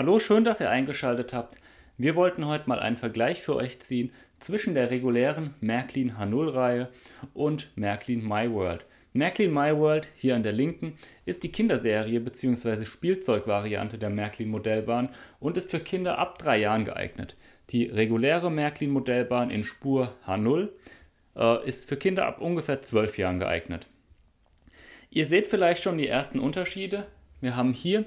Hallo, schön, dass ihr eingeschaltet habt. Wir wollten heute mal einen Vergleich für euch ziehen zwischen der regulären Märklin H0-Reihe und Märklin MyWorld. Märklin MyWorld, hier an der linken, ist die Kinderserie bzw. Spielzeugvariante der Märklin Modellbahn und ist für Kinder ab drei Jahren geeignet. Die reguläre Märklin Modellbahn in Spur H0 äh, ist für Kinder ab ungefähr zwölf Jahren geeignet. Ihr seht vielleicht schon die ersten Unterschiede. Wir haben hier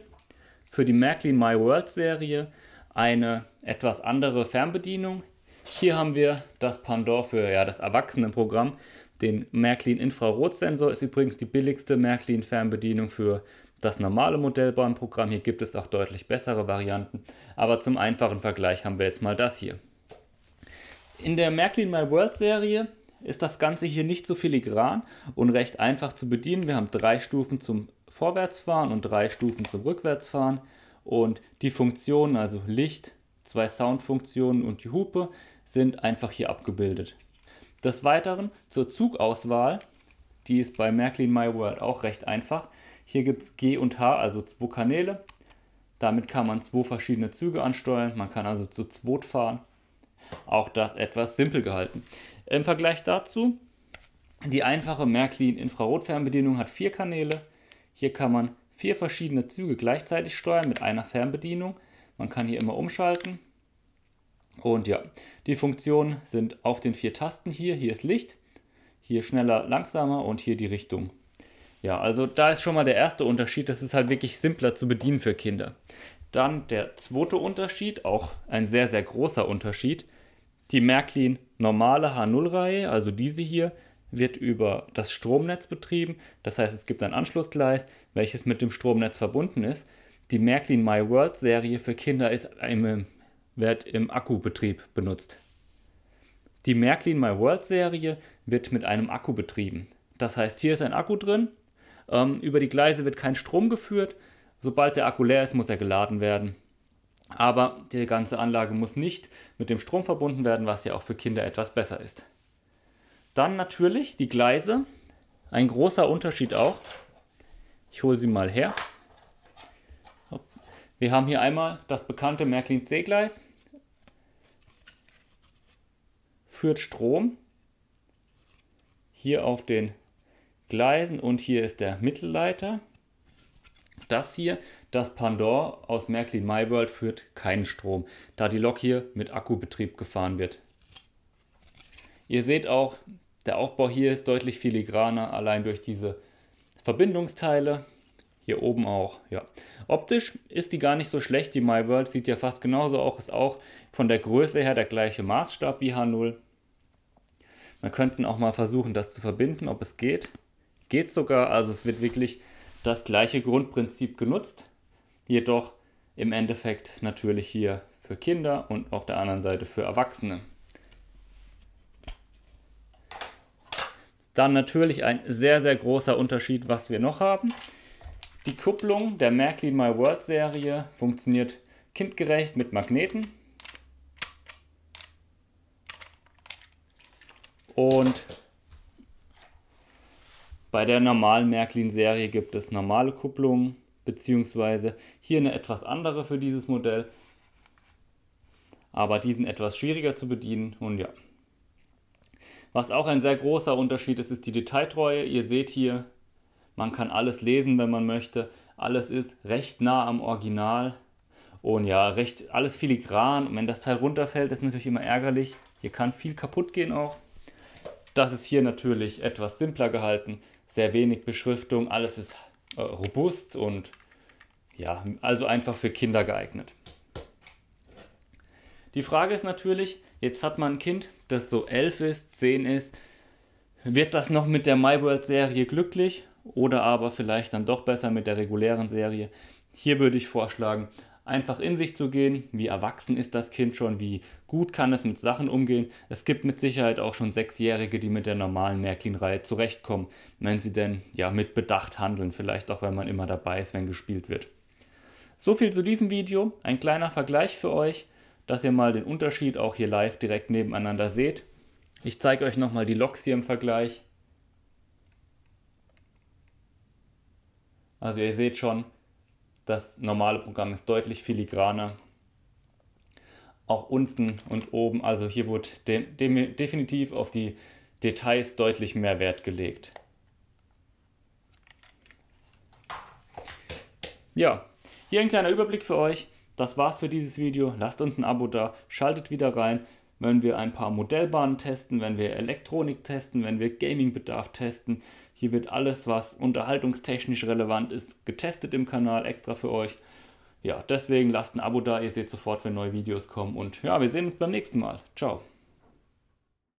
für die Macklin My World Serie eine etwas andere Fernbedienung. Hier haben wir das Pandor für ja, das Erwachsenenprogramm, den Märklin Infrarotsensor, ist übrigens die billigste Märklin Fernbedienung für das normale Modellbahnprogramm. Hier gibt es auch deutlich bessere Varianten, aber zum einfachen Vergleich haben wir jetzt mal das hier. In der Märklin My World Serie ist das Ganze hier nicht so filigran und recht einfach zu bedienen. Wir haben drei Stufen zum Vorwärtsfahren und drei Stufen zum Rückwärtsfahren. Und die Funktionen, also Licht, zwei Soundfunktionen und die Hupe, sind einfach hier abgebildet. Des Weiteren zur Zugauswahl, die ist bei Märklin My World auch recht einfach. Hier gibt es G und H, also zwei Kanäle. Damit kann man zwei verschiedene Züge ansteuern. Man kann also zu zweit fahren. Auch das etwas simpel gehalten. Im Vergleich dazu, die einfache Märklin Infrarotfernbedienung hat vier Kanäle. Hier kann man vier verschiedene Züge gleichzeitig steuern mit einer Fernbedienung. Man kann hier immer umschalten. Und ja, die Funktionen sind auf den vier Tasten hier. Hier ist Licht, hier schneller, langsamer und hier die Richtung. Ja, also da ist schon mal der erste Unterschied. Das ist halt wirklich simpler zu bedienen für Kinder. Dann der zweite Unterschied, auch ein sehr, sehr großer Unterschied. Die Märklin normale H0-Reihe, also diese hier, wird über das Stromnetz betrieben. Das heißt, es gibt ein Anschlussgleis, welches mit dem Stromnetz verbunden ist. Die Märklin My World Serie für Kinder ist im, wird im Akkubetrieb benutzt. Die Märklin My World Serie wird mit einem Akku betrieben. Das heißt, hier ist ein Akku drin. Ähm, über die Gleise wird kein Strom geführt. Sobald der Akku leer ist, muss er geladen werden. Aber die ganze Anlage muss nicht mit dem Strom verbunden werden, was ja auch für Kinder etwas besser ist. Dann natürlich die Gleise. Ein großer Unterschied auch. Ich hole sie mal her. Wir haben hier einmal das bekannte Märklin-C-Gleis. Führt Strom hier auf den Gleisen und hier ist der Mittelleiter das hier, das Pandor aus Märklin-Myworld führt keinen Strom, da die Lok hier mit Akkubetrieb gefahren wird. Ihr seht auch, der Aufbau hier ist deutlich filigraner, allein durch diese Verbindungsteile. Hier oben auch, ja. Optisch ist die gar nicht so schlecht, die MyWorld. Sieht ja fast genauso aus, ist auch von der Größe her der gleiche Maßstab wie H0. Wir könnten auch mal versuchen, das zu verbinden, ob es geht. Geht sogar, also es wird wirklich das gleiche Grundprinzip genutzt, jedoch im Endeffekt natürlich hier für Kinder und auf der anderen Seite für Erwachsene. Dann natürlich ein sehr, sehr großer Unterschied, was wir noch haben. Die Kupplung der Merkley My World Serie funktioniert kindgerecht mit Magneten. Und bei der normalen Märklin-Serie gibt es normale Kupplungen, beziehungsweise hier eine etwas andere für dieses Modell, aber die sind etwas schwieriger zu bedienen und ja. Was auch ein sehr großer Unterschied ist, ist die Detailtreue. Ihr seht hier, man kann alles lesen, wenn man möchte. Alles ist recht nah am Original. Und ja, recht alles filigran. Und wenn das Teil runterfällt, ist natürlich immer ärgerlich. Hier kann viel kaputt gehen auch. Das ist hier natürlich etwas simpler gehalten sehr wenig Beschriftung, alles ist äh, robust und ja, also einfach für Kinder geeignet. Die Frage ist natürlich, jetzt hat man ein Kind, das so elf ist, zehn ist, wird das noch mit der MyWorld-Serie glücklich oder aber vielleicht dann doch besser mit der regulären Serie? Hier würde ich vorschlagen, einfach in sich zu gehen, wie erwachsen ist das Kind schon, wie gut kann es mit Sachen umgehen. Es gibt mit Sicherheit auch schon Sechsjährige, die mit der normalen Märklin-Reihe zurechtkommen, wenn sie denn ja mit Bedacht handeln, vielleicht auch, wenn man immer dabei ist, wenn gespielt wird. So viel zu diesem Video, ein kleiner Vergleich für euch, dass ihr mal den Unterschied auch hier live direkt nebeneinander seht. Ich zeige euch nochmal die Loks hier im Vergleich. Also ihr seht schon, das normale Programm ist deutlich filigraner. Auch unten und oben, also hier wurde de de definitiv auf die Details deutlich mehr Wert gelegt. Ja, hier ein kleiner Überblick für euch. Das war's für dieses Video. Lasst uns ein Abo da, schaltet wieder rein, wenn wir ein paar Modellbahnen testen, wenn wir Elektronik testen, wenn wir Gaming-Bedarf testen. Hier wird alles, was unterhaltungstechnisch relevant ist, getestet im Kanal extra für euch. Ja, deswegen lasst ein Abo da, ihr seht sofort, wenn neue Videos kommen. Und ja, wir sehen uns beim nächsten Mal. Ciao.